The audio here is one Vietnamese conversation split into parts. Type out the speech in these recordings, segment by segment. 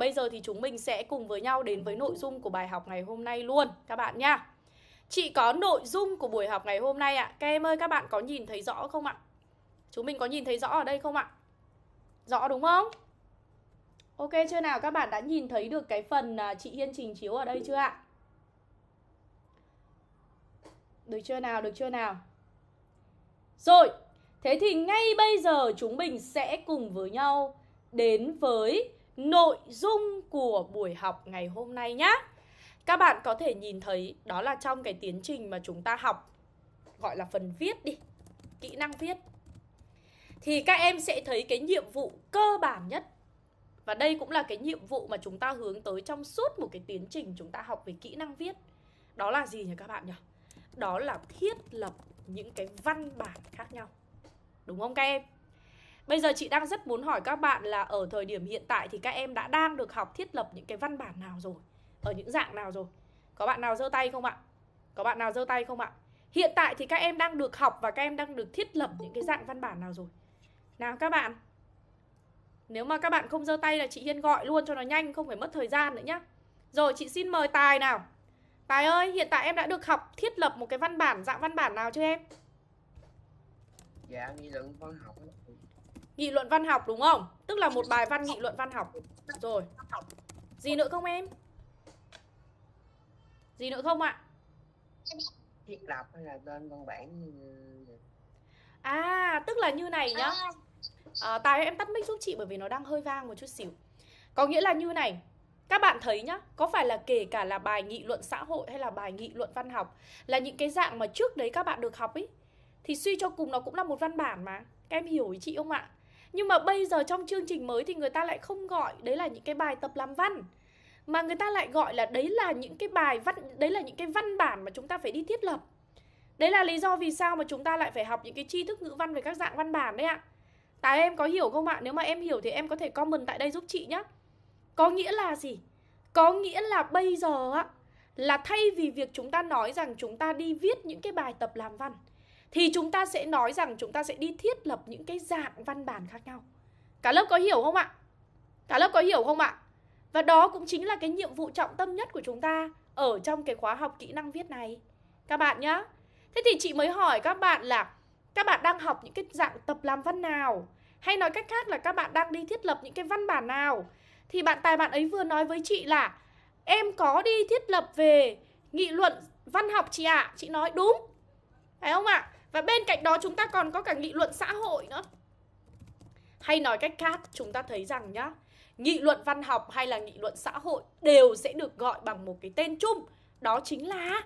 bây giờ thì chúng mình sẽ cùng với nhau đến với nội dung của bài học ngày hôm nay luôn các bạn nha. Chị có nội dung của buổi học ngày hôm nay ạ. À. Các em ơi các bạn có nhìn thấy rõ không ạ? Chúng mình có nhìn thấy rõ ở đây không ạ? Rõ đúng không? Ok chưa nào các bạn đã nhìn thấy được cái phần à, chị Hiên trình chiếu ở đây chưa ạ? Được chưa nào, được chưa nào? Rồi, thế thì ngay bây giờ chúng mình sẽ cùng với nhau đến với nội dung của buổi học ngày hôm nay nhé. Các bạn có thể nhìn thấy đó là trong cái tiến trình mà chúng ta học gọi là phần viết đi, kỹ năng viết. Thì các em sẽ thấy cái nhiệm vụ cơ bản nhất và đây cũng là cái nhiệm vụ mà chúng ta hướng tới trong suốt một cái tiến trình chúng ta học về kỹ năng viết. Đó là gì nhỉ các bạn nhỉ? Đó là thiết lập những cái văn bản khác nhau. Đúng không các em? Bây giờ chị đang rất muốn hỏi các bạn là ở thời điểm hiện tại thì các em đã đang được học thiết lập những cái văn bản nào rồi? Ở những dạng nào rồi? Có bạn nào giơ tay không ạ? Có bạn nào giơ tay không ạ? Hiện tại thì các em đang được học và các em đang được thiết lập những cái dạng văn bản nào rồi? Nào các bạn. Nếu mà các bạn không giơ tay là chị Hiên gọi luôn cho nó nhanh không phải mất thời gian nữa nhá. Rồi chị xin mời Tài nào. Tài ơi, hiện tại em đã được học thiết lập một cái văn bản dạng văn bản nào chưa em? Dạ, em đang văn học Nghị luận văn học đúng không? Tức là một bài văn nghị luận văn học. Rồi. Gì nữa không em? Gì nữa không ạ? Thiết lập hay là tên văn bản À, tức là như này nhá. À, tài em tắt mic giúp chị bởi vì nó đang hơi vang một chút xíu. Có nghĩa là như này, các bạn thấy nhá, có phải là kể cả là bài nghị luận xã hội hay là bài nghị luận văn học là những cái dạng mà trước đấy các bạn được học ấy thì suy cho cùng nó cũng là một văn bản mà. Các em hiểu ý chị không ạ? nhưng mà bây giờ trong chương trình mới thì người ta lại không gọi đấy là những cái bài tập làm văn mà người ta lại gọi là đấy là những cái bài văn đấy là những cái văn bản mà chúng ta phải đi thiết lập đấy là lý do vì sao mà chúng ta lại phải học những cái tri thức ngữ văn về các dạng văn bản đấy ạ tại em có hiểu không ạ nếu mà em hiểu thì em có thể comment tại đây giúp chị nhé có nghĩa là gì có nghĩa là bây giờ á là thay vì việc chúng ta nói rằng chúng ta đi viết những cái bài tập làm văn thì chúng ta sẽ nói rằng chúng ta sẽ đi thiết lập những cái dạng văn bản khác nhau. Cả lớp có hiểu không ạ? Cả lớp có hiểu không ạ? Và đó cũng chính là cái nhiệm vụ trọng tâm nhất của chúng ta ở trong cái khóa học kỹ năng viết này. Các bạn nhá. Thế thì chị mới hỏi các bạn là các bạn đang học những cái dạng tập làm văn nào? Hay nói cách khác là các bạn đang đi thiết lập những cái văn bản nào? Thì bạn tài bạn ấy vừa nói với chị là em có đi thiết lập về nghị luận văn học chị ạ. À? Chị nói đúng. Phải không ạ? À? Và bên cạnh đó chúng ta còn có cả nghị luận xã hội nữa Hay nói cách khác chúng ta thấy rằng nhá Nghị luận văn học hay là nghị luận xã hội đều sẽ được gọi bằng một cái tên chung Đó chính là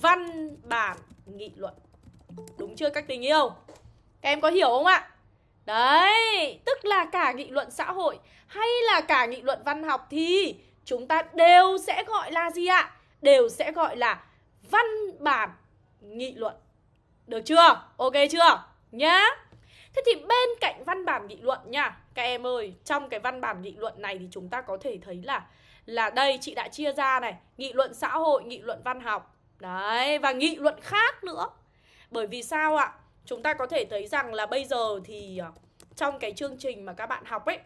văn bản nghị luận Đúng chưa các tình yêu? Các em có hiểu không ạ? Đấy, tức là cả nghị luận xã hội hay là cả nghị luận văn học thì chúng ta đều sẽ gọi là gì ạ? Đều sẽ gọi là văn bản nghị luận. Được chưa? Ok chưa? Nhá. Thế thì bên cạnh văn bản nghị luận nha Các em ơi, trong cái văn bản nghị luận này thì chúng ta có thể thấy là Là đây chị đã chia ra này Nghị luận xã hội, nghị luận văn học Đấy, và nghị luận khác nữa Bởi vì sao ạ? Chúng ta có thể thấy rằng là bây giờ thì ờ, Trong cái chương trình mà các bạn học ấy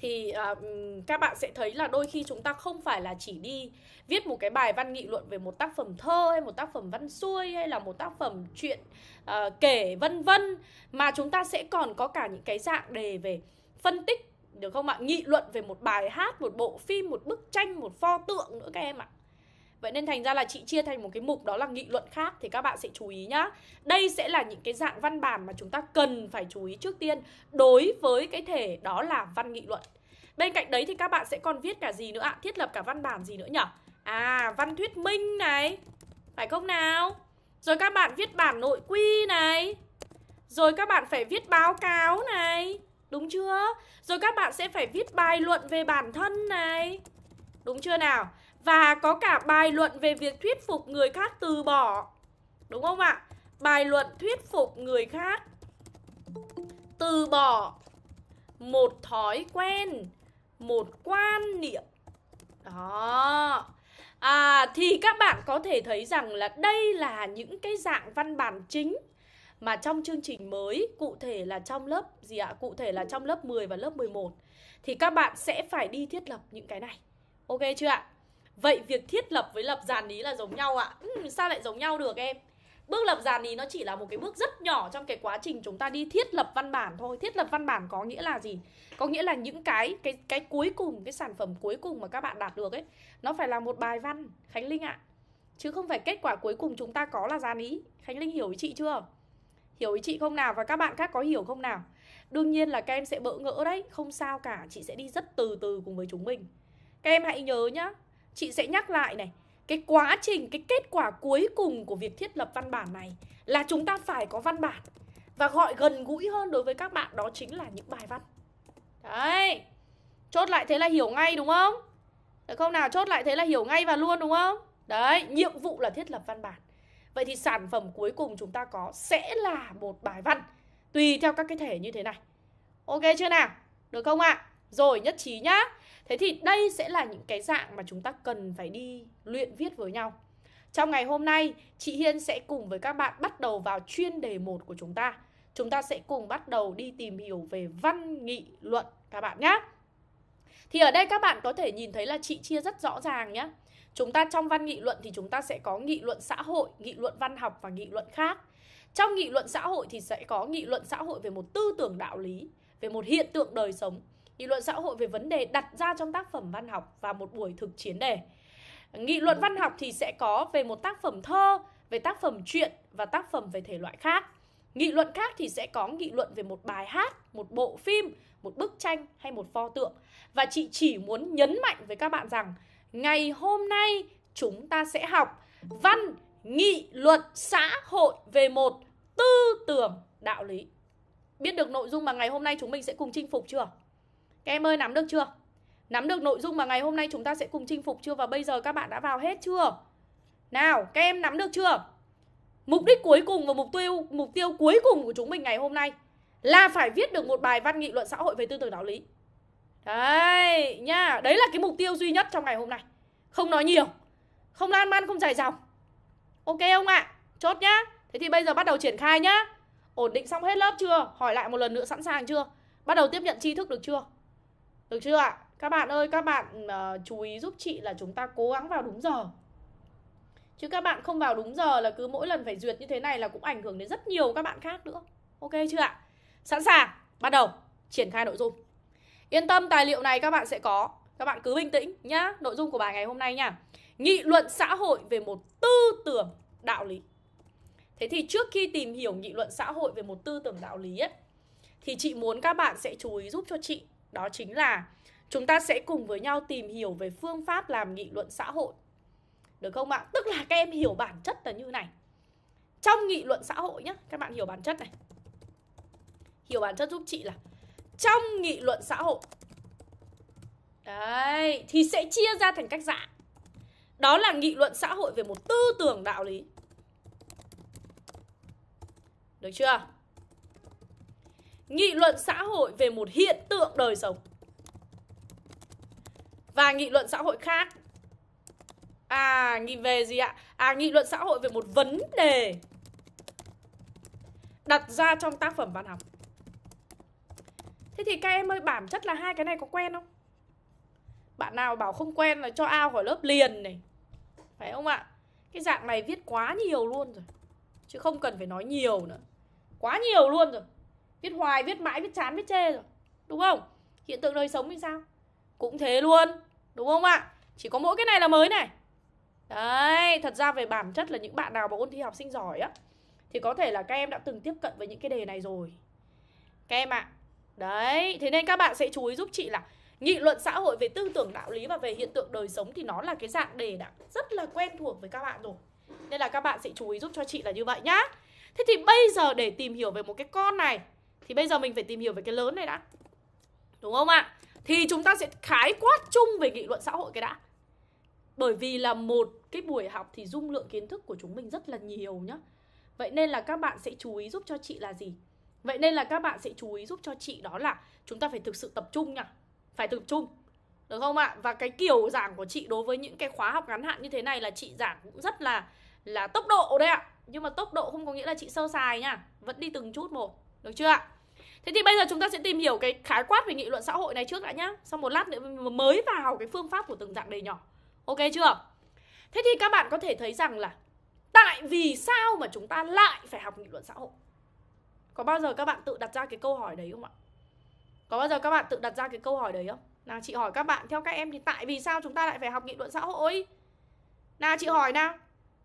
thì uh, các bạn sẽ thấy là đôi khi chúng ta không phải là chỉ đi viết một cái bài văn nghị luận về một tác phẩm thơ hay một tác phẩm văn xuôi hay là một tác phẩm chuyện uh, kể vân vân mà chúng ta sẽ còn có cả những cái dạng đề về phân tích được không ạ? Nghị luận về một bài hát, một bộ phim, một bức tranh, một pho tượng nữa các em ạ. Vậy nên thành ra là chị chia thành một cái mục đó là nghị luận khác thì các bạn sẽ chú ý nhá. Đây sẽ là những cái dạng văn bản mà chúng ta cần phải chú ý trước tiên đối với cái thể đó là văn nghị luận. Bên cạnh đấy thì các bạn sẽ còn viết cả gì nữa ạ? Thiết lập cả văn bản gì nữa nhỉ? À, văn thuyết minh này. Phải không nào? Rồi các bạn viết bản nội quy này. Rồi các bạn phải viết báo cáo này. Đúng chưa? Rồi các bạn sẽ phải viết bài luận về bản thân này. Đúng chưa nào? Và có cả bài luận về việc thuyết phục người khác từ bỏ Đúng không ạ? Bài luận thuyết phục người khác Từ bỏ Một thói quen Một quan niệm Đó à, Thì các bạn có thể thấy rằng là đây là những cái dạng văn bản chính mà trong chương trình mới cụ thể là trong lớp gì ạ? Cụ thể là trong lớp 10 và lớp 11 thì các bạn sẽ phải đi thiết lập những cái này. Ok chưa ạ? Vậy việc thiết lập với lập dàn ý là giống nhau ạ à? ừ, Sao lại giống nhau được em Bước lập dàn ý nó chỉ là một cái bước rất nhỏ trong cái quá trình chúng ta đi thiết lập văn bản thôi Thiết lập văn bản có nghĩa là gì? Có nghĩa là những cái cái cái cuối cùng, cái sản phẩm cuối cùng mà các bạn đạt được ấy Nó phải là một bài văn, Khánh Linh ạ à. Chứ không phải kết quả cuối cùng chúng ta có là dàn ý Khánh Linh hiểu ý chị chưa? Hiểu ý chị không nào? Và các bạn khác có hiểu không nào? Đương nhiên là các em sẽ bỡ ngỡ đấy Không sao cả, chị sẽ đi rất từ từ cùng với chúng mình Các em hãy nhớ nhá chị sẽ nhắc lại này cái quá trình cái kết quả cuối cùng của việc thiết lập văn bản này là chúng ta phải có văn bản và gọi gần gũi hơn đối với các bạn đó chính là những bài văn đấy chốt lại thế là hiểu ngay đúng không được không nào chốt lại thế là hiểu ngay và luôn đúng không đấy nhiệm vụ là thiết lập văn bản vậy thì sản phẩm cuối cùng chúng ta có sẽ là một bài văn tùy theo các cái thể như thế này ok chưa nào được không ạ à? rồi nhất trí nhá Thế thì đây sẽ là những cái dạng mà chúng ta cần phải đi luyện viết với nhau. Trong ngày hôm nay, chị Hiên sẽ cùng với các bạn bắt đầu vào chuyên đề 1 của chúng ta. Chúng ta sẽ cùng bắt đầu đi tìm hiểu về văn nghị luận các bạn nhé. Thì ở đây các bạn có thể nhìn thấy là chị chia rất rõ ràng nhé. Chúng ta trong văn nghị luận thì chúng ta sẽ có nghị luận xã hội, nghị luận văn học và nghị luận khác. Trong nghị luận xã hội thì sẽ có nghị luận xã hội về một tư tưởng đạo lý, về một hiện tượng đời sống nghị luận xã hội về vấn đề đặt ra trong tác phẩm văn học và một buổi thực chiến đề. Nghị luận văn học thì sẽ có về một tác phẩm thơ, về tác phẩm truyện và tác phẩm về thể loại khác. Nghị luận khác thì sẽ có nghị luận về một bài hát, một bộ phim, một bức tranh hay một pho tượng. Và chị chỉ muốn nhấn mạnh với các bạn rằng ngày hôm nay chúng ta sẽ học văn nghị luận xã hội về một tư tưởng đạo lý. Biết được nội dung mà ngày hôm nay chúng mình sẽ cùng chinh phục chưa? Các em ơi nắm được chưa? Nắm được nội dung mà ngày hôm nay chúng ta sẽ cùng chinh phục chưa? Và bây giờ các bạn đã vào hết chưa? Nào, các em nắm được chưa? Mục đích cuối cùng và mục tiêu mục tiêu cuối cùng của chúng mình ngày hôm nay là phải viết được một bài văn nghị luận xã hội về tư tưởng đạo lý. Đấy, nha, đấy là cái mục tiêu duy nhất trong ngày hôm nay. Không nói nhiều, không lan man, không dài dòng. Ok không ạ? À? Chốt nhá. Thế thì bây giờ bắt đầu triển khai nhá. Ổn định xong hết lớp chưa? Hỏi lại một lần nữa sẵn sàng chưa? Bắt đầu tiếp nhận tri thức được chưa? Được chưa ạ? Các bạn ơi, các bạn uh, chú ý giúp chị là chúng ta cố gắng vào đúng giờ. Chứ các bạn không vào đúng giờ là cứ mỗi lần phải duyệt như thế này là cũng ảnh hưởng đến rất nhiều các bạn khác nữa. Ok chưa ạ? Sẵn sàng, bắt đầu triển khai nội dung. Yên tâm tài liệu này các bạn sẽ có. Các bạn cứ bình tĩnh nhá, nội dung của bài ngày hôm nay nha. Nghị luận xã hội về một tư tưởng đạo lý. Thế thì trước khi tìm hiểu nghị luận xã hội về một tư tưởng đạo lý ấy, thì chị muốn các bạn sẽ chú ý giúp cho chị đó chính là chúng ta sẽ cùng với nhau tìm hiểu về phương pháp làm nghị luận xã hội. Được không ạ? Tức là các em hiểu bản chất là như này. Trong nghị luận xã hội nhé, các bạn hiểu bản chất này. Hiểu bản chất giúp chị là trong nghị luận xã hội Đấy, thì sẽ chia ra thành các dạng Đó là nghị luận xã hội về một tư tưởng đạo lý Được chưa? nghị luận xã hội về một hiện tượng đời sống và nghị luận xã hội khác à nghị về gì ạ à nghị luận xã hội về một vấn đề đặt ra trong tác phẩm văn học thế thì các em ơi bản chất là hai cái này có quen không bạn nào bảo không quen là cho ao khỏi lớp liền này phải không ạ cái dạng này viết quá nhiều luôn rồi chứ không cần phải nói nhiều nữa quá nhiều luôn rồi viết hoài viết mãi viết chán viết chê rồi đúng không hiện tượng đời sống thì sao cũng thế luôn đúng không ạ chỉ có mỗi cái này là mới này đấy thật ra về bản chất là những bạn nào mà ôn thi học sinh giỏi á thì có thể là các em đã từng tiếp cận với những cái đề này rồi các em ạ à. đấy thế nên các bạn sẽ chú ý giúp chị là nghị luận xã hội về tư tưởng đạo lý và về hiện tượng đời sống thì nó là cái dạng đề đã rất là quen thuộc với các bạn rồi nên là các bạn sẽ chú ý giúp cho chị là như vậy nhá thế thì bây giờ để tìm hiểu về một cái con này thì bây giờ mình phải tìm hiểu về cái lớn này đã Đúng không ạ? Thì chúng ta sẽ khái quát chung về nghị luận xã hội cái đã Bởi vì là một cái buổi học thì dung lượng kiến thức của chúng mình rất là nhiều nhá Vậy nên là các bạn sẽ chú ý giúp cho chị là gì? Vậy nên là các bạn sẽ chú ý giúp cho chị đó là chúng ta phải thực sự tập trung nhá Phải tập trung Được không ạ? Và cái kiểu giảng của chị đối với những cái khóa học ngắn hạn như thế này là chị giảng cũng rất là là tốc độ đấy ạ Nhưng mà tốc độ không có nghĩa là chị sơ sài nha Vẫn đi từng chút một Được chưa ạ? Thế thì bây giờ chúng ta sẽ tìm hiểu cái khái quát về nghị luận xã hội này trước đã nhá Xong một lát nữa mới vào cái phương pháp của từng dạng đề nhỏ Ok chưa? Thế thì các bạn có thể thấy rằng là Tại vì sao mà chúng ta lại phải học nghị luận xã hội? Có bao giờ các bạn tự đặt ra cái câu hỏi đấy không ạ? Có bao giờ các bạn tự đặt ra cái câu hỏi đấy không? Nào chị hỏi các bạn theo các em thì tại vì sao chúng ta lại phải học nghị luận xã hội? Nào chị hỏi nào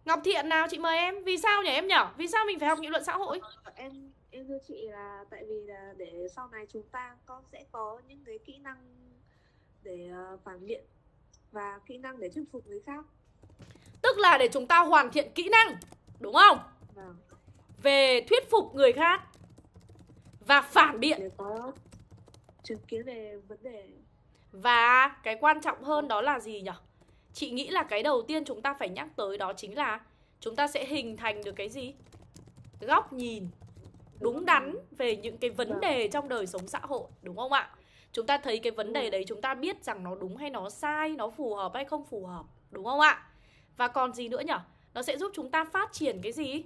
Ngọc Thiện nào chị mời em Vì sao nhỉ em nhở Vì sao mình phải học nghị luận xã hội ờ, Em em thưa chị là tại vì là để sau này chúng ta con sẽ có những cái kỹ năng để ờ, phản biện và kỹ năng để chinh phục người khác tức là để chúng ta hoàn thiện kỹ năng đúng không vâng. về thuyết phục người khác và phản biện để có chứng kiến về vấn đề và cái quan trọng hơn đó là gì nhỉ Chị nghĩ là cái đầu tiên chúng ta phải nhắc tới đó chính là chúng ta sẽ hình thành được cái gì? Góc nhìn đúng đắn về những cái vấn vâng. đề trong đời sống xã hội, đúng không ạ? Chúng ta thấy cái vấn đề đấy chúng ta biết rằng nó đúng hay nó sai, nó phù hợp hay không phù hợp, đúng không ạ? Và còn gì nữa nhở? Nó sẽ giúp chúng ta phát triển cái gì?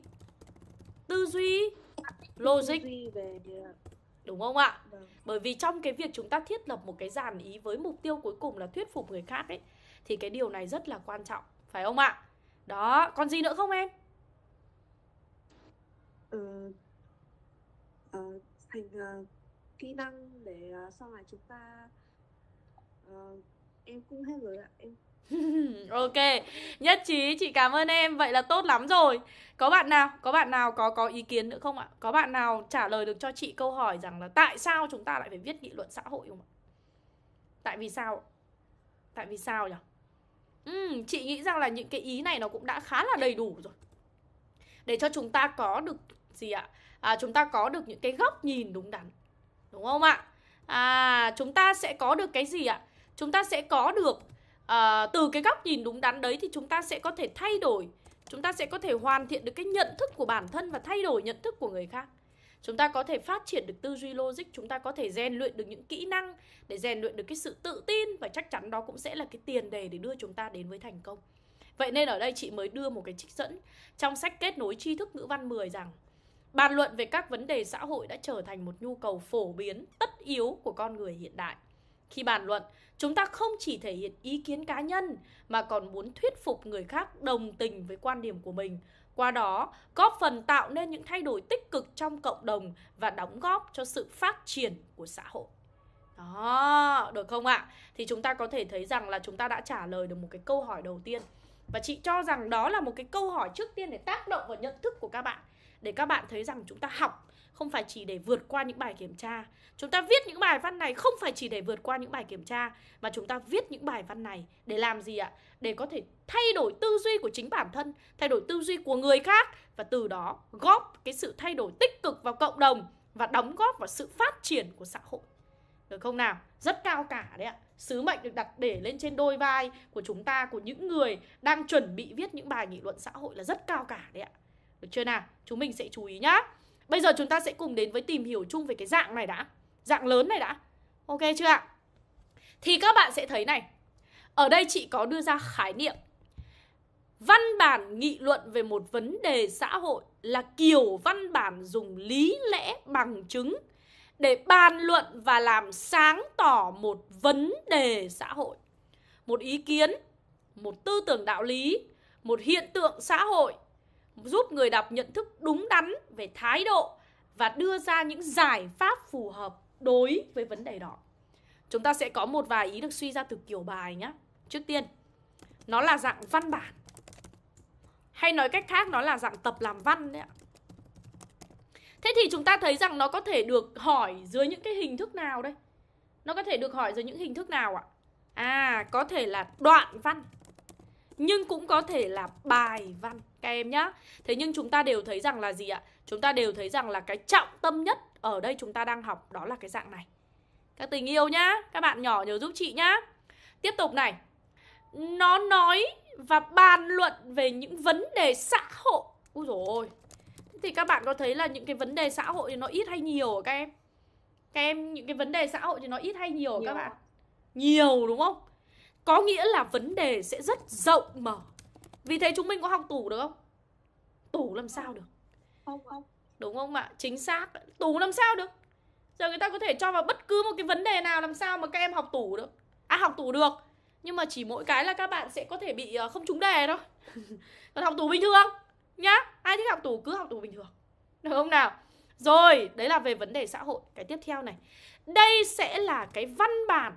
Tư duy, logic đúng không ạ? Vâng. Bởi vì trong cái việc chúng ta thiết lập một cái dàn ý với mục tiêu cuối cùng là thuyết phục người khác ấy thì cái điều này rất là quan trọng phải không ạ đó còn gì nữa không em ừ, uh, thành uh, kỹ năng để uh, sau này chúng ta uh, em cũng hết rồi ạ em ok nhất trí chị cảm ơn em vậy là tốt lắm rồi có bạn nào có bạn nào có có ý kiến nữa không ạ có bạn nào trả lời được cho chị câu hỏi rằng là tại sao chúng ta lại phải viết nghị luận xã hội không ạ tại vì sao tại vì sao nhỉ Ừ, chị nghĩ rằng là những cái ý này nó cũng đã khá là đầy đủ rồi để cho chúng ta có được gì ạ à, chúng ta có được những cái góc nhìn đúng đắn đúng không ạ à chúng ta sẽ có được cái gì ạ chúng ta sẽ có được à, từ cái góc nhìn đúng đắn đấy thì chúng ta sẽ có thể thay đổi chúng ta sẽ có thể hoàn thiện được cái nhận thức của bản thân và thay đổi nhận thức của người khác Chúng ta có thể phát triển được tư duy logic, chúng ta có thể rèn luyện được những kỹ năng để rèn luyện được cái sự tự tin và chắc chắn đó cũng sẽ là cái tiền đề để đưa chúng ta đến với thành công. Vậy nên ở đây chị mới đưa một cái trích dẫn trong sách kết nối tri thức ngữ văn 10 rằng bàn luận về các vấn đề xã hội đã trở thành một nhu cầu phổ biến, tất yếu của con người hiện đại. Khi bàn luận, chúng ta không chỉ thể hiện ý kiến cá nhân mà còn muốn thuyết phục người khác đồng tình với quan điểm của mình qua đó góp phần tạo nên những thay đổi tích cực trong cộng đồng và đóng góp cho sự phát triển của xã hội đó được không ạ thì chúng ta có thể thấy rằng là chúng ta đã trả lời được một cái câu hỏi đầu tiên và chị cho rằng đó là một cái câu hỏi trước tiên để tác động vào nhận thức của các bạn để các bạn thấy rằng chúng ta học không phải chỉ để vượt qua những bài kiểm tra. Chúng ta viết những bài văn này không phải chỉ để vượt qua những bài kiểm tra mà chúng ta viết những bài văn này để làm gì ạ? Để có thể thay đổi tư duy của chính bản thân, thay đổi tư duy của người khác và từ đó góp cái sự thay đổi tích cực vào cộng đồng và đóng góp vào sự phát triển của xã hội. Được không nào? Rất cao cả đấy ạ. Sứ mệnh được đặt để lên trên đôi vai của chúng ta, của những người đang chuẩn bị viết những bài nghị luận xã hội là rất cao cả đấy ạ. Được chưa nào? Chúng mình sẽ chú ý nhá. Bây giờ chúng ta sẽ cùng đến với tìm hiểu chung về cái dạng này đã Dạng lớn này đã Ok chưa ạ? Thì các bạn sẽ thấy này Ở đây chị có đưa ra khái niệm Văn bản nghị luận về một vấn đề xã hội là kiểu văn bản dùng lý lẽ bằng chứng để bàn luận và làm sáng tỏ một vấn đề xã hội, một ý kiến, một tư tưởng đạo lý, một hiện tượng xã hội giúp người đọc nhận thức đúng đắn về thái độ và đưa ra những giải pháp phù hợp đối với vấn đề đó. Chúng ta sẽ có một vài ý được suy ra từ kiểu bài nhé. Trước tiên, nó là dạng văn bản. Hay nói cách khác, nó là dạng tập làm văn đấy ạ. Thế thì chúng ta thấy rằng nó có thể được hỏi dưới những cái hình thức nào đây? Nó có thể được hỏi dưới những hình thức nào ạ? À, có thể là đoạn văn nhưng cũng có thể là bài văn các em nhá thế nhưng chúng ta đều thấy rằng là gì ạ chúng ta đều thấy rằng là cái trọng tâm nhất ở đây chúng ta đang học đó là cái dạng này các tình yêu nhá các bạn nhỏ nhớ giúp chị nhá tiếp tục này nó nói và bàn luận về những vấn đề xã hội ui rồi ôi thì các bạn có thấy là những cái vấn đề xã hội thì nó ít hay nhiều các em các em những cái vấn đề xã hội thì nó ít hay nhiều, nhiều. các bạn nhiều đúng không có nghĩa là vấn đề sẽ rất rộng mở Vì thế chúng mình có học tủ được không? Tủ làm sao được? Không không Đúng không ạ? Chính xác Tủ làm sao được? Giờ người ta có thể cho vào bất cứ một cái vấn đề nào làm sao mà các em học tủ được À học tủ được Nhưng mà chỉ mỗi cái là các bạn sẽ có thể bị ờ, không trúng đề thôi Còn học tủ bình thường Nhá Ai thích học tủ cứ học tủ bình thường Được không nào? Rồi, đấy là về vấn đề xã hội Cái tiếp theo này Đây sẽ là cái văn bản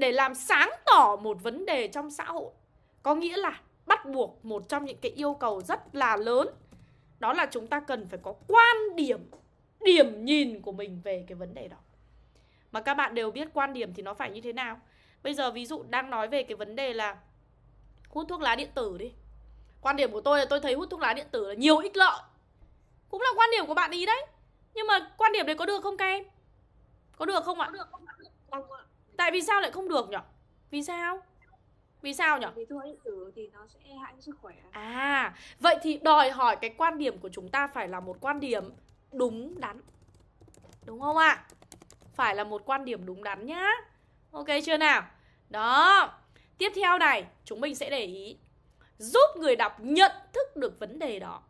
để làm sáng tỏ một vấn đề trong xã hội có nghĩa là bắt buộc một trong những cái yêu cầu rất là lớn đó là chúng ta cần phải có quan điểm điểm nhìn của mình về cái vấn đề đó mà các bạn đều biết quan điểm thì nó phải như thế nào bây giờ ví dụ đang nói về cái vấn đề là hút thuốc lá điện tử đi quan điểm của tôi là tôi thấy hút thuốc lá điện tử là nhiều ích lợi cũng là quan điểm của bạn ý đấy nhưng mà quan điểm đấy có được không các em có được không ạ à? Tại vì sao lại không được nhở? Vì sao? Vì sao nhở? Vì thuốc điện tử thì nó sẽ e hại sức khỏe. À, vậy thì đòi hỏi cái quan điểm của chúng ta phải là một quan điểm đúng đắn. Đúng không ạ? Phải là một quan điểm đúng đắn nhá. Ok chưa nào? Đó. Tiếp theo này, chúng mình sẽ để ý giúp người đọc nhận thức được vấn đề đó.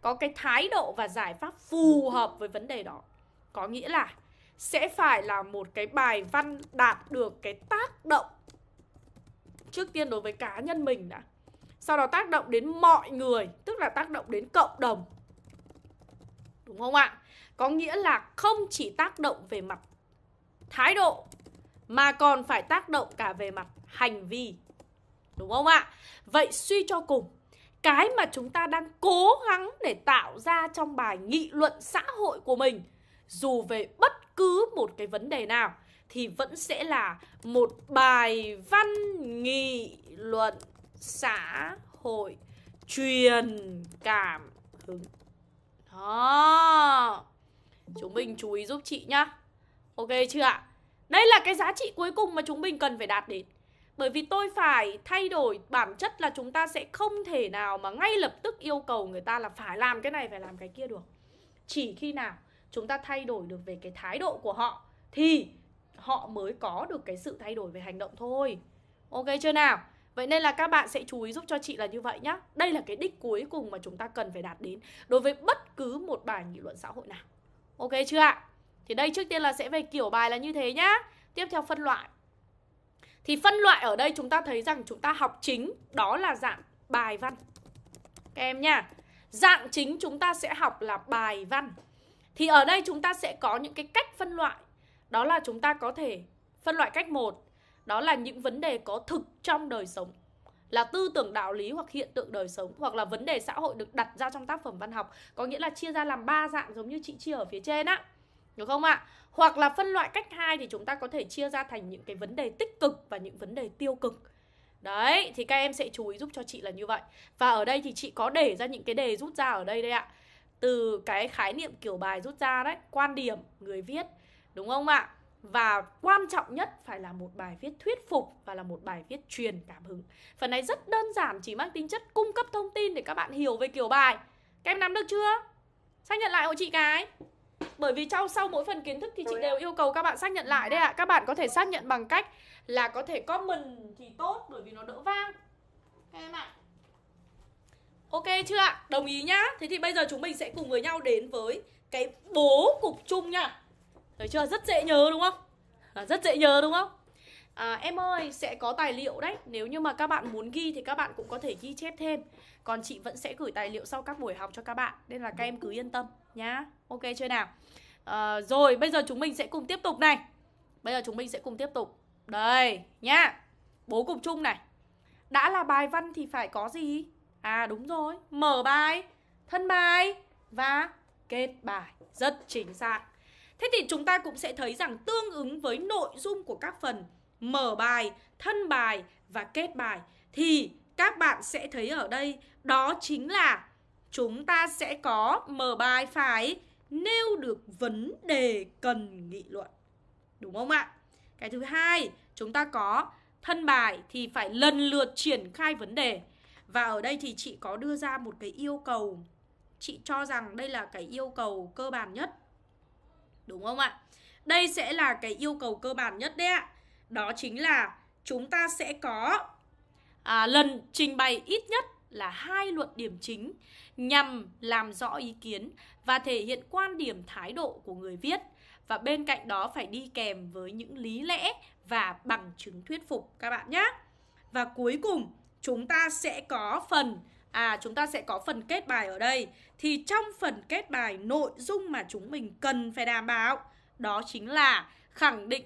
Có cái thái độ và giải pháp phù hợp với vấn đề đó. Có nghĩa là sẽ phải là một cái bài văn đạt được cái tác động trước tiên đối với cá nhân mình đã sau đó tác động đến mọi người tức là tác động đến cộng đồng đúng không ạ có nghĩa là không chỉ tác động về mặt thái độ mà còn phải tác động cả về mặt hành vi đúng không ạ vậy suy cho cùng cái mà chúng ta đang cố gắng để tạo ra trong bài nghị luận xã hội của mình dù về bất cứ một cái vấn đề nào thì vẫn sẽ là một bài văn nghị luận xã hội truyền cảm hứng đó chúng mình chú ý giúp chị nhá ok chưa ạ đây là cái giá trị cuối cùng mà chúng mình cần phải đạt đến bởi vì tôi phải thay đổi bản chất là chúng ta sẽ không thể nào mà ngay lập tức yêu cầu người ta là phải làm cái này phải làm cái kia được chỉ khi nào chúng ta thay đổi được về cái thái độ của họ thì họ mới có được cái sự thay đổi về hành động thôi ok chưa nào Vậy nên là các bạn sẽ chú ý giúp cho chị là như vậy nhá. Đây là cái đích cuối cùng mà chúng ta cần phải đạt đến đối với bất cứ một bài nghị luận xã hội nào. Ok chưa ạ? Thì đây trước tiên là sẽ về kiểu bài là như thế nhá. Tiếp theo phân loại. Thì phân loại ở đây chúng ta thấy rằng chúng ta học chính đó là dạng bài văn. Các em nhá Dạng chính chúng ta sẽ học là bài văn. Thì ở đây chúng ta sẽ có những cái cách phân loại. Đó là chúng ta có thể phân loại cách một đó là những vấn đề có thực trong đời sống là tư tưởng đạo lý hoặc hiện tượng đời sống hoặc là vấn đề xã hội được đặt ra trong tác phẩm văn học có nghĩa là chia ra làm ba dạng giống như chị chia ở phía trên á được không ạ hoặc là phân loại cách hai thì chúng ta có thể chia ra thành những cái vấn đề tích cực và những vấn đề tiêu cực đấy thì các em sẽ chú ý giúp cho chị là như vậy và ở đây thì chị có để ra những cái đề rút ra ở đây đây ạ từ cái khái niệm kiểu bài rút ra đấy quan điểm người viết đúng không ạ và quan trọng nhất phải là một bài viết thuyết phục và là một bài viết truyền cảm hứng phần này rất đơn giản chỉ mang tính chất cung cấp thông tin để các bạn hiểu về kiểu bài các em nắm được chưa xác nhận lại hộ chị cái bởi vì trong sau mỗi phần kiến thức thì chị đều yêu cầu các bạn xác nhận lại đấy ạ à. các bạn có thể xác nhận bằng cách là có thể comment thì tốt bởi vì nó đỡ vang các em ạ à. Ok chưa ạ? Đồng ý nhá. Thế thì bây giờ chúng mình sẽ cùng với nhau đến với cái bố cục chung nha. Thấy chưa? Rất dễ nhớ đúng không? À, rất dễ nhớ đúng không? À, em ơi, sẽ có tài liệu đấy. Nếu như mà các bạn muốn ghi thì các bạn cũng có thể ghi chép thêm. Còn chị vẫn sẽ gửi tài liệu sau các buổi học cho các bạn. Nên là các em cứ yên tâm nhá. Ok chưa nào? À, rồi, bây giờ chúng mình sẽ cùng tiếp tục này. Bây giờ chúng mình sẽ cùng tiếp tục. Đây, nhá. Bố cục chung này. Đã là bài văn thì phải có gì? À đúng rồi, mở bài, thân bài và kết bài. Rất chính xác. Thế thì chúng ta cũng sẽ thấy rằng tương ứng với nội dung của các phần mở bài, thân bài và kết bài thì các bạn sẽ thấy ở đây đó chính là chúng ta sẽ có mở bài phải nêu được vấn đề cần nghị luận. Đúng không ạ? Cái thứ hai, chúng ta có thân bài thì phải lần lượt triển khai vấn đề và ở đây thì chị có đưa ra một cái yêu cầu chị cho rằng đây là cái yêu cầu cơ bản nhất đúng không ạ đây sẽ là cái yêu cầu cơ bản nhất đấy ạ đó chính là chúng ta sẽ có à, lần trình bày ít nhất là hai luận điểm chính nhằm làm rõ ý kiến và thể hiện quan điểm thái độ của người viết và bên cạnh đó phải đi kèm với những lý lẽ và bằng chứng thuyết phục các bạn nhé. Và cuối cùng chúng ta sẽ có phần à chúng ta sẽ có phần kết bài ở đây thì trong phần kết bài nội dung mà chúng mình cần phải đảm bảo đó chính là khẳng định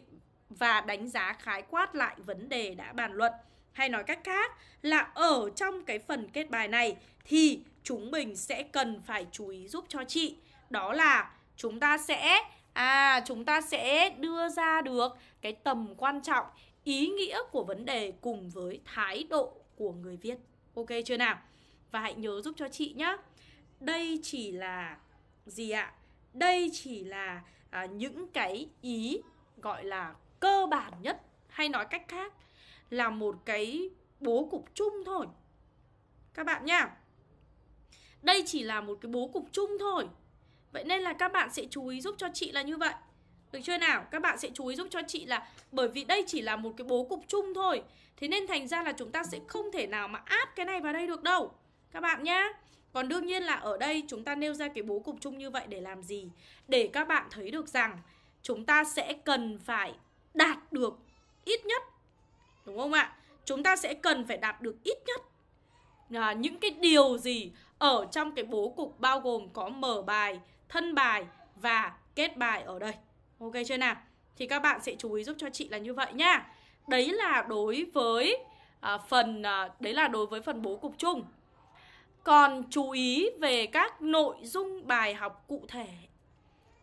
và đánh giá khái quát lại vấn đề đã bàn luận hay nói cách khác là ở trong cái phần kết bài này thì chúng mình sẽ cần phải chú ý giúp cho chị đó là chúng ta sẽ à chúng ta sẽ đưa ra được cái tầm quan trọng ý nghĩa của vấn đề cùng với thái độ của người viết. Ok chưa nào? Và hãy nhớ giúp cho chị nhé. Đây chỉ là gì ạ? À? Đây chỉ là à, những cái ý gọi là cơ bản nhất hay nói cách khác là một cái bố cục chung thôi. Các bạn nhá. Đây chỉ là một cái bố cục chung thôi. Vậy nên là các bạn sẽ chú ý giúp cho chị là như vậy. Được chưa nào? Các bạn sẽ chú ý giúp cho chị là bởi vì đây chỉ là một cái bố cục chung thôi. Thế nên thành ra là chúng ta sẽ không thể nào mà áp cái này vào đây được đâu. Các bạn nhá. Còn đương nhiên là ở đây chúng ta nêu ra cái bố cục chung như vậy để làm gì? Để các bạn thấy được rằng chúng ta sẽ cần phải đạt được ít nhất. Đúng không ạ? Chúng ta sẽ cần phải đạt được ít nhất à, những cái điều gì ở trong cái bố cục bao gồm có mở bài, thân bài và kết bài ở đây. Ok chưa nào? Thì các bạn sẽ chú ý giúp cho chị là như vậy nhá. Đấy là đối với à, phần à, đấy là đối với phần bố cục chung. Còn chú ý về các nội dung bài học cụ thể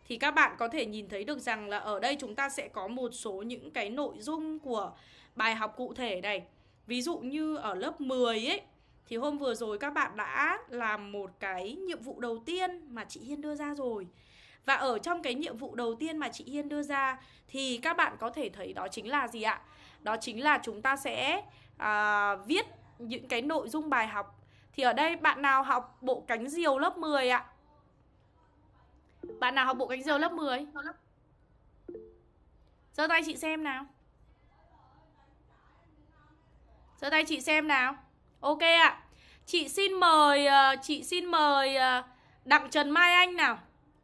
thì các bạn có thể nhìn thấy được rằng là ở đây chúng ta sẽ có một số những cái nội dung của bài học cụ thể này. Ví dụ như ở lớp 10 ấy thì hôm vừa rồi các bạn đã làm một cái nhiệm vụ đầu tiên mà chị Hiên đưa ra rồi và ở trong cái nhiệm vụ đầu tiên mà chị Hiên đưa ra thì các bạn có thể thấy đó chính là gì ạ? Đó chính là chúng ta sẽ à, viết những cái nội dung bài học. Thì ở đây bạn nào học bộ cánh diều lớp 10 ạ? Bạn nào học bộ cánh diều lớp 10? Giơ tay chị xem nào. Giơ tay chị xem nào. Ok ạ. Chị xin mời ờ, chị xin mời ờ, Đặng Trần Mai Anh nào.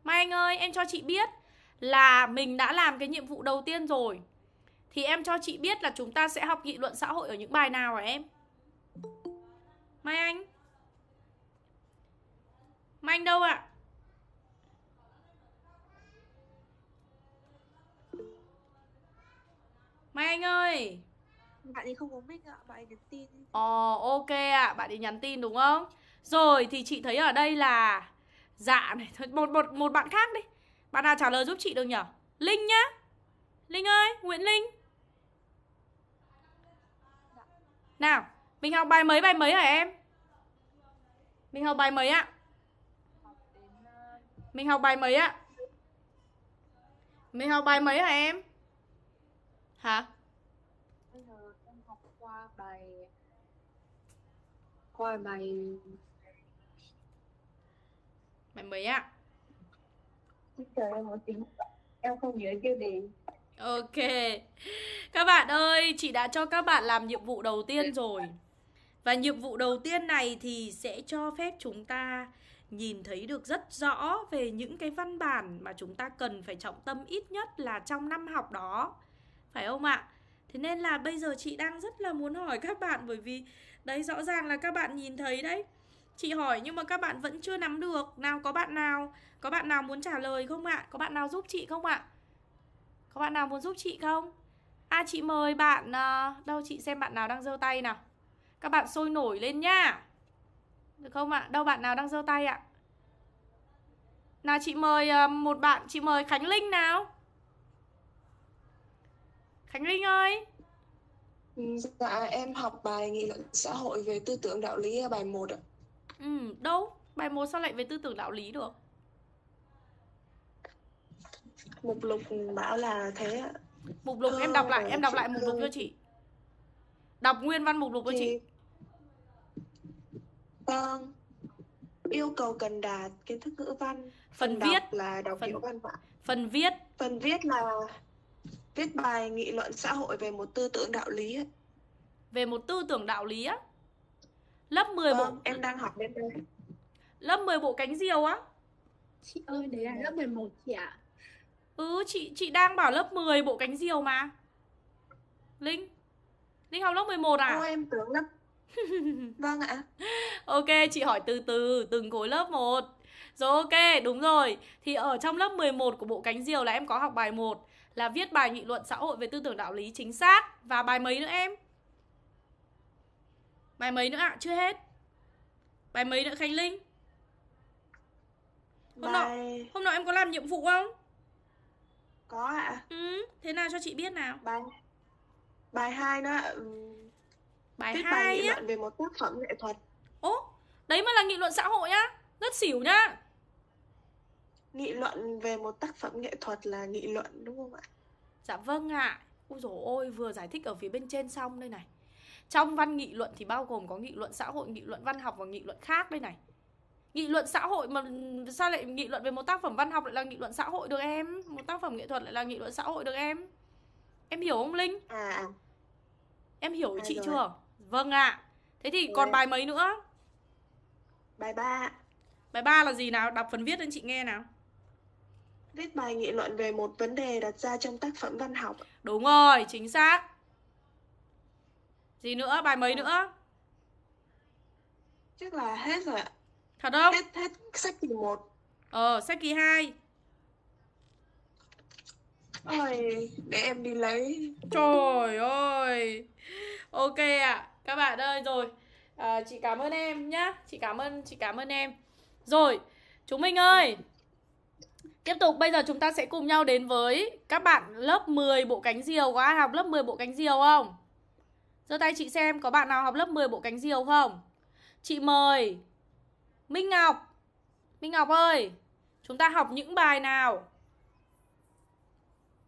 Mai Anh ơi em cho chị biết là mình đã làm cái nhiệm vụ đầu tiên rồi Thì em cho chị biết là chúng ta sẽ học nghị luận xã hội ở những bài nào hả em? Mai Anh Mai Anh đâu ạ? À? Mai Anh ơi Bạn ấy không có mic ạ, bạn ấy nhắn tin Ồ, ờ, ok ạ, à. bạn ấy nhắn tin đúng không? Rồi thì chị thấy ở đây là Dạ này một, một, một bạn khác đi Bạn nào trả lời giúp chị được nhở Linh nhá Linh ơi Nguyễn Linh Nào Mình học bài mấy bài mấy hả em Mình học bài mấy ạ Mình học bài mấy ạ Mình học bài mấy hả em Hả Bây giờ em học qua bài Qua bài Mày mì á Trời ơi, tính. em không nhớ tiêu đề Ok Các bạn ơi, chị đã cho các bạn làm nhiệm vụ đầu tiên ừ. rồi Và nhiệm vụ đầu tiên này thì sẽ cho phép chúng ta nhìn thấy được rất rõ về những cái văn bản mà chúng ta cần phải trọng tâm ít nhất là trong năm học đó Phải không ạ? Thế nên là bây giờ chị đang rất là muốn hỏi các bạn bởi vì Đấy rõ ràng là các bạn nhìn thấy đấy Chị hỏi nhưng mà các bạn vẫn chưa nắm được Nào có bạn nào Có bạn nào muốn trả lời không ạ Có bạn nào giúp chị không ạ Có bạn nào muốn giúp chị không À chị mời bạn à, Đâu chị xem bạn nào đang giơ tay nào Các bạn sôi nổi lên nhá Được không ạ Đâu bạn nào đang giơ tay ạ à? Nào chị mời à, một bạn Chị mời Khánh Linh nào Khánh Linh ơi Dạ em học bài nghị luận xã hội về tư tưởng đạo lý à, bài 1 ạ Ừ, đâu? Bài 1 sao lại về tư tưởng đạo lý được? Mục lục bảo là thế ạ. Mục lục ờ, em đọc lại, em đọc lại mục lục cho chị. Đọc nguyên văn mục lục cho chị. Vâng. Yêu cầu cần đạt kiến thức ngữ văn. Phần, phần viết là đọc phần, hiểu văn bản. Phần viết. Phần viết là viết bài nghị luận xã hội về một tư tưởng đạo lý ấy. Về một tư tưởng đạo lý á? Lớp 10 vâng, bộ em đang học bên đây. Lớp 10 bộ cánh diều á? Chị ơi, đấy là lớp 11 chị ạ. À? Ừ, chị chị đang bảo lớp 10 bộ cánh diều mà. Linh. Linh học lớp 11 à? Ô, em tưởng lớp vâng ạ Ok chị hỏi từ từ từng khối lớp 1 Rồi ok đúng rồi Thì ở trong lớp 11 của bộ cánh diều là em có học bài 1 Là viết bài nghị luận xã hội về tư tưởng đạo lý chính xác Và bài mấy nữa em? Bài mấy nữa ạ? À? Chưa hết. Bài mấy nữa Khánh Linh? Hôm Bài... nọ hôm nọ em có làm nhiệm vụ không? Có ạ. Ừ, thế nào cho chị biết nào? Bài Bài 2 nữa ừ. Bài Tiết 2 bài nghị luận về một tác phẩm nghệ thuật. Ố, đấy mà là nghị luận xã hội nhá rất xỉu nhá. Nghị luận về một tác phẩm nghệ thuật là nghị luận đúng không ạ? Dạ vâng ạ. À. Ôi dồi ôi, vừa giải thích ở phía bên trên xong đây này trong văn nghị luận thì bao gồm có nghị luận xã hội nghị luận văn học và nghị luận khác đây này nghị luận xã hội mà sao lại nghị luận về một tác phẩm văn học lại là nghị luận xã hội được em một tác phẩm nghệ thuật lại là nghị luận xã hội được em em hiểu không linh à, à. em hiểu à, chị rồi. chưa vâng ạ à. thế thì còn bài mấy nữa bài ba bài ba là gì nào đọc phần viết lên chị nghe nào viết bài nghị luận về một vấn đề đặt ra trong tác phẩm văn học đúng rồi chính xác gì nữa? Bài mấy nữa? Chắc là hết rồi ạ. Thật không? Hết, hết sách kỳ 1. Ờ, sách kỳ 2. Ôi, để em đi lấy. Trời ơi. Ok ạ. À. Các bạn ơi rồi. À, chị cảm ơn em nhá. Chị cảm ơn chị cảm ơn em. Rồi, chúng mình ơi. Tiếp tục bây giờ chúng ta sẽ cùng nhau đến với các bạn lớp 10 bộ cánh diều có ai học lớp 10 bộ cánh diều không? Giơ tay chị xem có bạn nào học lớp 10 bộ cánh diều không? Chị mời Minh Ngọc. Minh Ngọc ơi, chúng ta học những bài nào?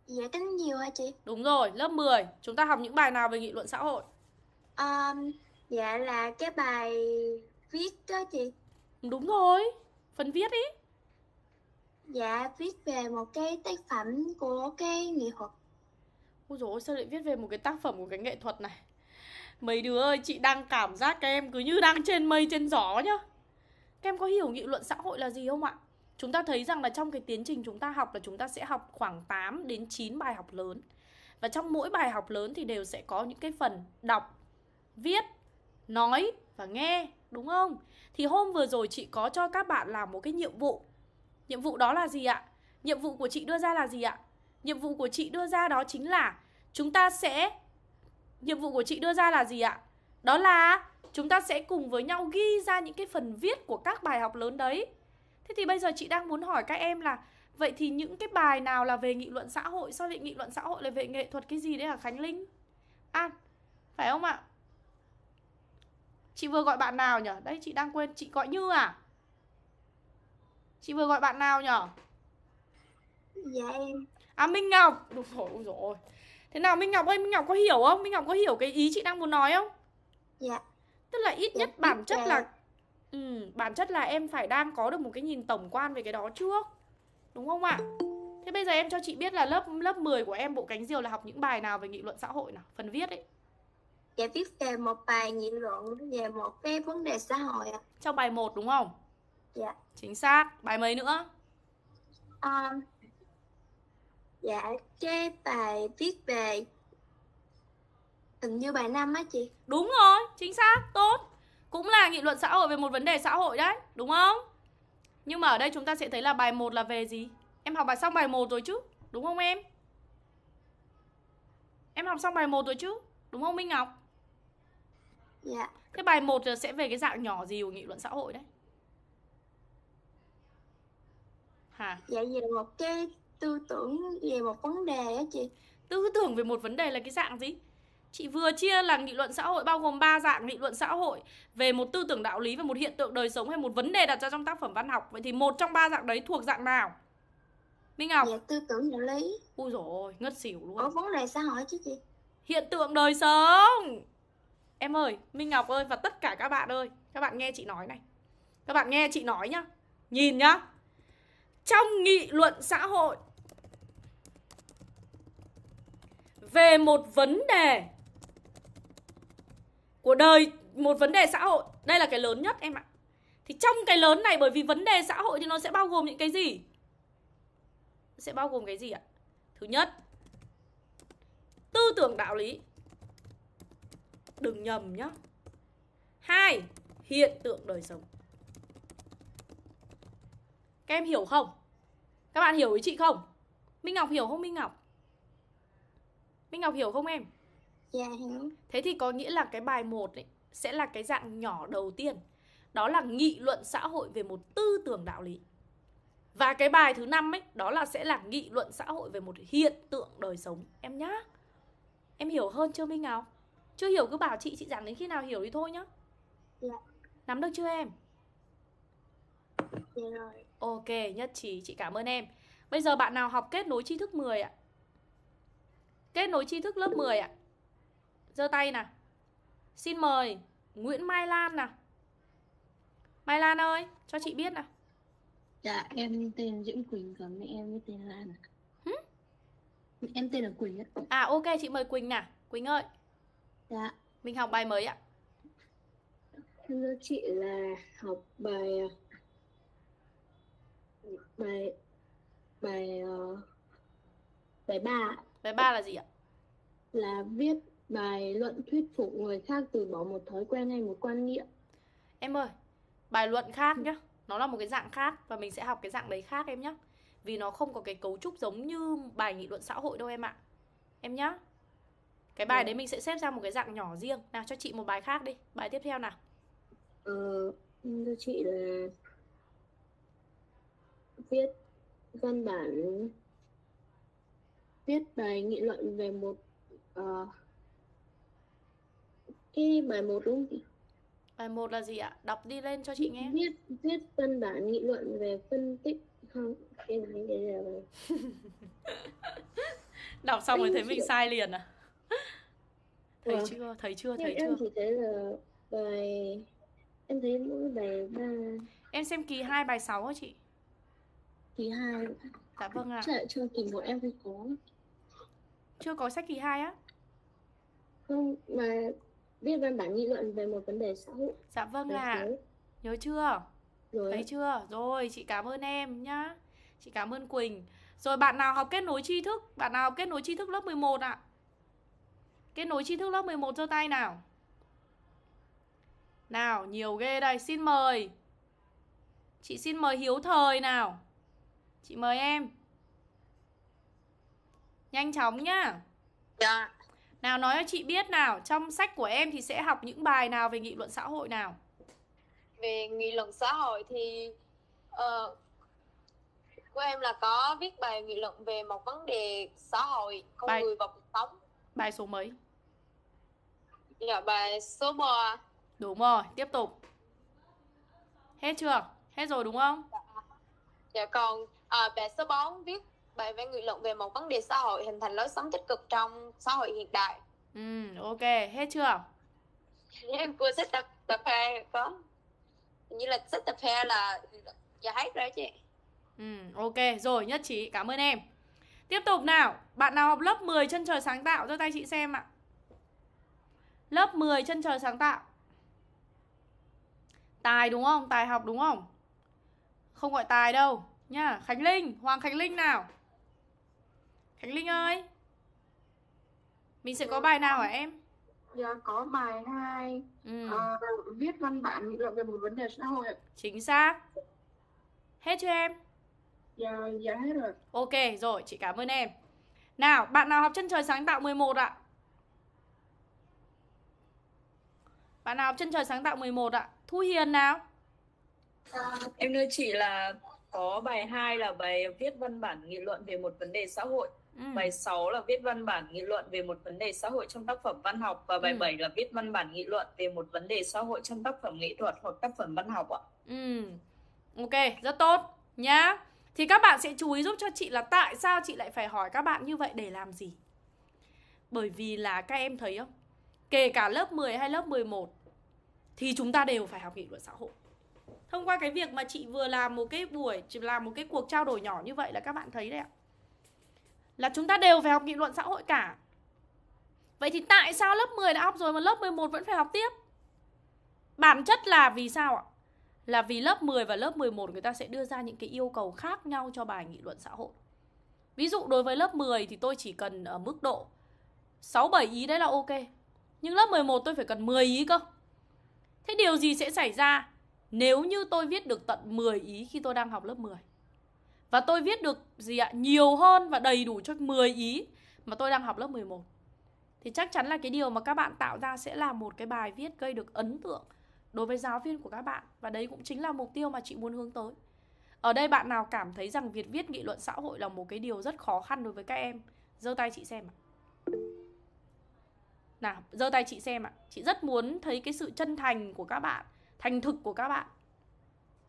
Dạ cánh diều hả chị? Đúng rồi, lớp 10, chúng ta học những bài nào về nghị luận xã hội? Um, dạ là cái bài viết đó chị. Đúng rồi, phần viết ý. Dạ, viết về một cái tác phẩm của cái nghệ thuật. Ôi dồi ôi, sao lại viết về một cái tác phẩm của cái nghệ thuật này? Mấy đứa ơi chị đang cảm giác các em cứ như đang trên mây trên gió nhá Các em có hiểu nghị luận xã hội là gì không ạ? Chúng ta thấy rằng là trong cái tiến trình chúng ta học là chúng ta sẽ học khoảng 8 đến 9 bài học lớn Và trong mỗi bài học lớn thì đều sẽ có những cái phần đọc, viết, nói và nghe đúng không? Thì hôm vừa rồi chị có cho các bạn làm một cái nhiệm vụ Nhiệm vụ đó là gì ạ? Nhiệm vụ của chị đưa ra là gì ạ? Nhiệm vụ của chị đưa ra đó chính là chúng ta sẽ Nhiệm vụ của chị đưa ra là gì ạ? Đó là chúng ta sẽ cùng với nhau ghi ra những cái phần viết của các bài học lớn đấy. Thế thì bây giờ chị đang muốn hỏi các em là Vậy thì những cái bài nào là về nghị luận xã hội? Sao lại nghị luận xã hội lại về nghệ thuật cái gì đấy hả Khánh Linh? An, à, phải không ạ? Chị vừa gọi bạn nào nhở? đây chị đang quên, chị gọi Như à? Chị vừa gọi bạn nào nhở? Dạ em À Minh Ngọc Đúng rồi, ôi dồi ôi thế nào minh ngọc ơi minh ngọc có hiểu không minh ngọc có hiểu cái ý chị đang muốn nói không dạ tức là ít dạ, nhất dạ, bản chất là ừ, bản chất là em phải đang có được một cái nhìn tổng quan về cái đó trước đúng không ạ thế bây giờ em cho chị biết là lớp lớp 10 của em bộ cánh diều là học những bài nào về nghị luận xã hội nào phần viết ấy dạ viết về một bài nghị luận về một cái vấn đề xã hội ạ trong bài 1 đúng không dạ chính xác bài mấy nữa um, Dạ, cái bài viết về hình như bài năm á chị. Đúng rồi, chính xác, tốt. Cũng là nghị luận xã hội về một vấn đề xã hội đấy, đúng không? Nhưng mà ở đây chúng ta sẽ thấy là bài 1 là về gì? Em học bài xong bài 1 rồi chứ, đúng không em? Em học xong bài 1 rồi chứ, đúng không Minh Ngọc? Dạ. cái bài 1 sẽ về cái dạng nhỏ gì của nghị luận xã hội đấy? Hả? Dạ về một cái tư tưởng về một vấn đề á chị tư tưởng về một vấn đề là cái dạng gì chị vừa chia là nghị luận xã hội bao gồm 3 dạng nghị luận xã hội về một tư tưởng đạo lý và một hiện tượng đời sống hay một vấn đề đặt ra trong tác phẩm văn học vậy thì một trong ba dạng đấy thuộc dạng nào minh ngọc dạ, tư tưởng đạo lý ui rồi ngất xỉu luôn Ủa, vấn đề xã hội chứ chị hiện tượng đời sống em ơi minh ngọc ơi và tất cả các bạn ơi các bạn nghe chị nói này các bạn nghe chị nói nhá nhìn nhá trong nghị luận xã hội về một vấn đề của đời một vấn đề xã hội đây là cái lớn nhất em ạ thì trong cái lớn này bởi vì vấn đề xã hội thì nó sẽ bao gồm những cái gì sẽ bao gồm cái gì ạ thứ nhất tư tưởng đạo lý đừng nhầm nhá hai hiện tượng đời sống các em hiểu không các bạn hiểu ý chị không minh ngọc hiểu không minh ngọc Minh Ngọc hiểu không em? Dạ hiểu. Thế thì có nghĩa là cái bài 1 ấy sẽ là cái dạng nhỏ đầu tiên. Đó là nghị luận xã hội về một tư tưởng đạo lý. Và cái bài thứ năm ấy, đó là sẽ là nghị luận xã hội về một hiện tượng đời sống em nhá. Em hiểu hơn chưa Minh Ngọc? Chưa hiểu cứ bảo chị, chị giảng đến khi nào hiểu thì thôi nhá. Dạ. Nắm được chưa em? Dạ rồi. Ok, nhất trí, chị cảm ơn em. Bây giờ bạn nào học kết nối tri thức 10 ạ? Kết nối tri thức lớp 10 ạ. Giơ tay nè, Xin mời Nguyễn Mai Lan nè, Mai Lan ơi, cho chị biết nè, Dạ, em tên Diễm Quỳnh còn mẹ em tên Lan. Hử? Em tên là Quỳnh ạ. À ok, chị mời Quỳnh nè, Quỳnh ơi. Dạ. Mình học bài mới ạ. Thưa chị là học bài à, bài bài ờ, bài ba Bài 3 là gì ạ? Là viết bài luận thuyết phục người khác từ bỏ một thói quen hay một quan niệm. Em ơi, bài luận khác nhá. Nó là một cái dạng khác và mình sẽ học cái dạng đấy khác em nhá. Vì nó không có cái cấu trúc giống như bài nghị luận xã hội đâu em ạ. Em nhá. Cái bài dạ. đấy mình sẽ xếp ra một cái dạng nhỏ riêng. Nào cho chị một bài khác đi. Bài tiếp theo nào. Ờ, cho chị là viết văn bản viết bài nghị luận về một uh, cái bài một đúng không Bài một là gì ạ? Đọc đi lên cho chị nghe. Viết viết văn bản nghị luận về phân tích không cái này cái này là Đọc xong rồi thấy mình sai liền à? thấy ừ. chưa? Thấy chưa? Thấy chưa? Em chỉ thấy là bài em thấy mỗi bài ba Em xem kỳ 2 bài 6 hả chị? Kỳ 2. Dạ vâng ạ. À. Chắc trong kỳ một em thấy có chưa có sách kỳ hai á không mà viết văn bản nghị luận về một vấn đề xã hội dạ vâng là à. nhớ chưa rồi. thấy chưa rồi chị cảm ơn em nhá chị cảm ơn Quỳnh rồi bạn nào học kết nối tri thức bạn nào học kết nối tri thức lớp 11 ạ à? kết nối tri thức lớp 11 giơ tay nào nào nhiều ghê đây xin mời chị xin mời Hiếu Thời nào chị mời em Nhanh chóng nhá Dạ Nào nói cho chị biết nào Trong sách của em thì sẽ học những bài nào về nghị luận xã hội nào Về nghị luận xã hội thì uh, Của em là có viết bài nghị luận về một vấn đề xã hội Con bài... người và cuộc sống Bài số mấy? Dạ bài số 3 Đúng rồi, tiếp tục Hết chưa? Hết rồi đúng không? Dạ, dạ còn à, bài số 4 viết bài văn nghị luận về một vấn đề xã hội hình thành lối sống tích cực trong xã hội hiện đại ừ ok hết chưa em của sách tập tập hai có như là sách tập hai là giờ hết rồi chị ừ ok rồi nhất trí cảm ơn em tiếp tục nào bạn nào học lớp 10 chân trời sáng tạo cho tay chị xem ạ lớp 10 chân trời sáng tạo tài đúng không tài học đúng không không gọi tài đâu nhá khánh linh hoàng khánh linh nào Khánh Linh ơi Mình sẽ dạ, có vâng, bài nào hả em? Dạ có bài 2 ừ. à, Viết văn bản nghị luận về một vấn đề xã hội Chính xác Hết chưa em? Dạ, dạ hết rồi Ok rồi chị cảm ơn em Nào bạn nào học chân trời sáng tạo 11 ạ? Bạn nào học chân trời sáng tạo 11 ạ? Thu Hiền nào? À, em thưa chị là có bài 2 là bài viết văn bản nghị luận về một vấn đề xã hội Ừ. Bài 6 là viết văn bản nghị luận về một vấn đề xã hội trong tác phẩm văn học và bài ừ. 7 là viết văn bản nghị luận về một vấn đề xã hội trong tác phẩm nghệ thuật hoặc tác phẩm văn học ạ. Ừ. Ok, rất tốt nhá. Thì các bạn sẽ chú ý giúp cho chị là tại sao chị lại phải hỏi các bạn như vậy để làm gì? Bởi vì là các em thấy không? Kể cả lớp 10 hay lớp 11 thì chúng ta đều phải học nghị luận xã hội. Thông qua cái việc mà chị vừa làm một cái buổi, chị làm một cái cuộc trao đổi nhỏ như vậy là các bạn thấy đấy ạ là chúng ta đều phải học nghị luận xã hội cả. Vậy thì tại sao lớp 10 đã học rồi mà lớp 11 vẫn phải học tiếp? Bản chất là vì sao ạ? Là vì lớp 10 và lớp 11 người ta sẽ đưa ra những cái yêu cầu khác nhau cho bài nghị luận xã hội. Ví dụ đối với lớp 10 thì tôi chỉ cần ở mức độ 6 7 ý đấy là ok. Nhưng lớp 11 tôi phải cần 10 ý cơ. Thế điều gì sẽ xảy ra nếu như tôi viết được tận 10 ý khi tôi đang học lớp 10? Và tôi viết được gì ạ? Nhiều hơn và đầy đủ cho 10 ý mà tôi đang học lớp 11. Thì chắc chắn là cái điều mà các bạn tạo ra sẽ là một cái bài viết gây được ấn tượng đối với giáo viên của các bạn và đấy cũng chính là mục tiêu mà chị muốn hướng tới. Ở đây bạn nào cảm thấy rằng việc viết nghị luận xã hội là một cái điều rất khó khăn đối với các em, giơ tay chị xem ạ. Nào, giơ tay chị xem ạ. Chị rất muốn thấy cái sự chân thành của các bạn, thành thực của các bạn.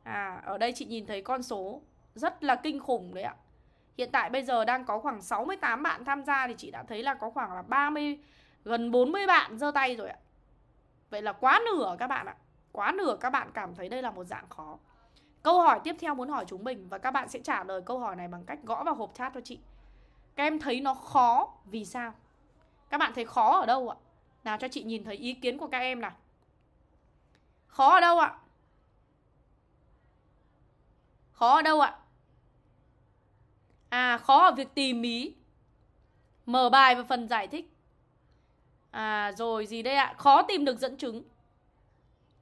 À, ở đây chị nhìn thấy con số rất là kinh khủng đấy ạ Hiện tại bây giờ đang có khoảng 68 bạn tham gia Thì chị đã thấy là có khoảng là 30 Gần 40 bạn giơ tay rồi ạ Vậy là quá nửa các bạn ạ Quá nửa các bạn cảm thấy đây là một dạng khó Câu hỏi tiếp theo muốn hỏi chúng mình Và các bạn sẽ trả lời câu hỏi này bằng cách gõ vào hộp chat cho chị Các em thấy nó khó vì sao? Các bạn thấy khó ở đâu ạ? Nào cho chị nhìn thấy ý kiến của các em nào Khó ở đâu ạ? Khó ở đâu ạ? À khó ở việc tìm ý Mở bài và phần giải thích À rồi gì đây ạ Khó tìm được dẫn chứng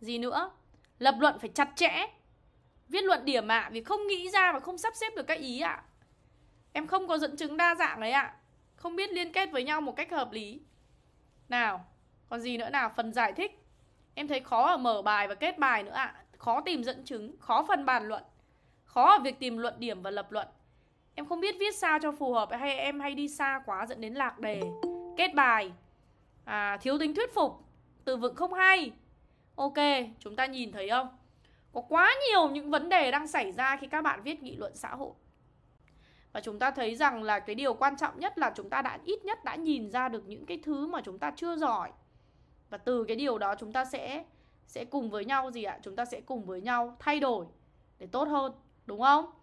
Gì nữa Lập luận phải chặt chẽ Viết luận điểm ạ à, Vì không nghĩ ra và không sắp xếp được các ý ạ à. Em không có dẫn chứng đa dạng đấy ạ à. Không biết liên kết với nhau một cách hợp lý Nào Còn gì nữa nào Phần giải thích Em thấy khó ở mở bài và kết bài nữa ạ à. Khó tìm dẫn chứng Khó phần bàn luận Khó ở việc tìm luận điểm và lập luận Em không biết viết sao cho phù hợp hay em hay đi xa quá dẫn đến lạc đề. Kết bài. À, thiếu tính thuyết phục, từ vựng không hay. Ok, chúng ta nhìn thấy không? Có quá nhiều những vấn đề đang xảy ra khi các bạn viết nghị luận xã hội. Và chúng ta thấy rằng là cái điều quan trọng nhất là chúng ta đã ít nhất đã nhìn ra được những cái thứ mà chúng ta chưa giỏi. Và từ cái điều đó chúng ta sẽ sẽ cùng với nhau gì ạ? Chúng ta sẽ cùng với nhau thay đổi để tốt hơn, đúng không?